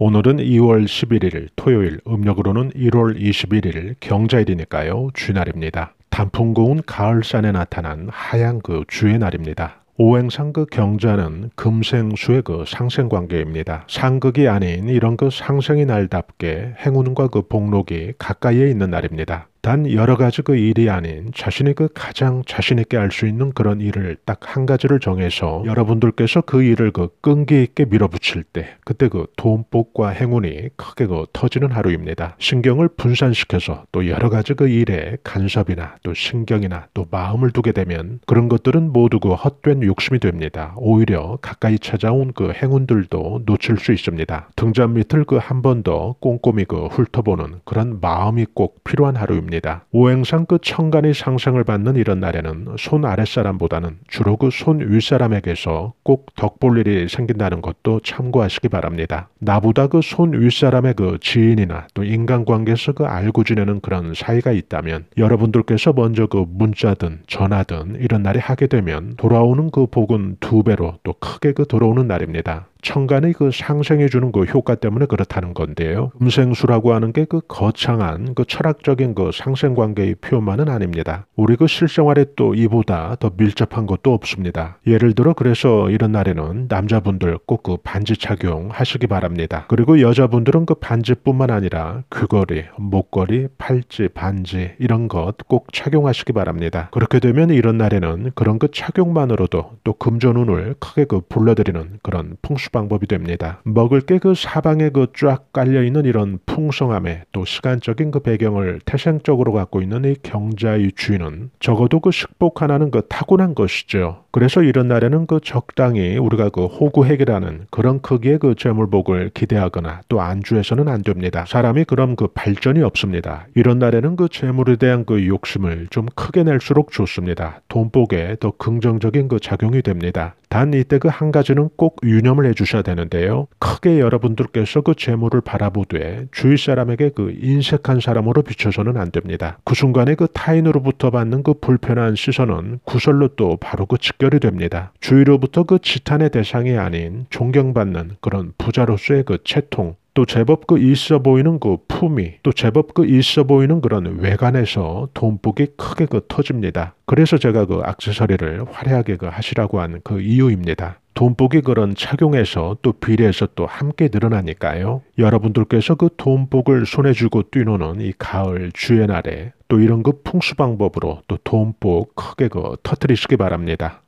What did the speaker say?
오늘은 2월 11일 토요일, 음력으로는 1월 21일 경자일이니까요. 주날입니다. 단풍 고운 가을산에 나타난 하얀 그 주의 날입니다. 오행상 그 경자는 금생수의 그 상생관계입니다. 상극이 아닌 이런 그 상생의 날답게 행운과 그 복록이 가까이에 있는 날입니다. 단 여러 가지 그 일이 아닌 자신의그 가장 자신 있게 알 수 있는 그런 일을 딱 한 가지를 정해서 여러분들께서 그 일을 그 끈기 있게 밀어붙일 때 그때 그 돈복과 행운이 크게 그 터지는 하루입니다. 신경을 분산시켜서 또 여러 가지 그 일에 간섭이나 또 신경이나 또 마음을 두게 되면 그런 것들은 모두 그 헛된 욕심이 됩니다. 오히려 가까이 찾아온 그 행운들도 놓칠 수 있습니다. 등잔 밑을 그 한 번 더 꼼꼼히 그 훑어보는 그런 마음이 꼭 필요한 하루입니다. 날입니다. 오행상 그 천간이 상승을 받는 이런 날에는 손 아랫사람보다는 주로 그손 윗사람에게서 꼭 덕 볼 일이 생긴다는 것도 참고하시기 바랍니다. 나보다 그손 윗사람의 그 지인이나 또 인간관계에서 그 알고 지내는 그런 사이가 있다면 여러분들께서 먼저 그 문자든 전화든 이런 날에 하게 되면 돌아오는 그 복은 두 배로 또 크게 그돌아오는 날입니다. 청간의그 상생해 주는 그 효과 때문에 그렇다는 건데요. 음생수라고 하는 게 그 거창한 그 철학적인 그 상생 관계의 표현만은 아닙니다. 우리 그 실생활에 또 이보다 더 밀접한 것도 없습니다. 예를 들어 그래서 이런 날에는 남자분들 꼭 그 반지 착용하시기 바랍니다. 그리고 여자분들은 그 반지뿐만 아니라 귀걸이, 목걸이, 팔찌, 반지 이런 것 꼭 착용하시기 바랍니다. 그렇게 되면 이런 날에는 그런 그 착용만으로도 또 금전운을 크게 그 불러들이는 그런 풍수 감추 방법이 됩니다. 먹을 게 그 사방에 그 쫙 깔려 있는 이런 풍성함에 또 시간적인 그 배경을 태생적으로 갖고 있는 이 경자의 주인은 적어도 그 식복 하나는 그 타고난 것이죠. 그래서 이런 날에는 그 적당히 우리가 그 호구핵이라는 그런 크기의 그 재물복을 기대하거나 또 안주해서는 안 됩니다. 사람이 그럼 그 발전이 없습니다. 이런 날에는 그 재물에 대한 그 욕심을 좀 크게 낼수록 좋습니다. 돈복에 더 긍정적인 그 작용이 됩니다. 단 이때 그 한 가지는 꼭 유념을 해주셔야 되는데요. 크게 여러분들께서 그 재물을 바라보되 주위 사람에게 그 인색한 사람으로 비춰서는 안 됩니다. 그 순간에 그 타인으로부터 받는 그 불편한 시선은 구설로 또 바로 그 직결이 됩니다. 주위로부터 그 지탄의 대상이 아닌 존경받는 그런 부자로서의 그 채통, 또 제법 그 있어 보이는 그 품위, 또 제법 그 있어 보이는 그런 외관에서 돈복이 크게 그 터집니다. 그래서 제가 그 악세서리를 화려하게 그 하시라고 한 그 이유입니다. 돈복이 그런 착용에서 또 비례해서 또 함께 늘어나니까요. 여러분들께서 그 돈복을 손에 쥐고 뛰노는 이 가을 주의 날에 또 이런 그 풍수 방법으로 또 돈복 크게 그 터트리시기 바랍니다.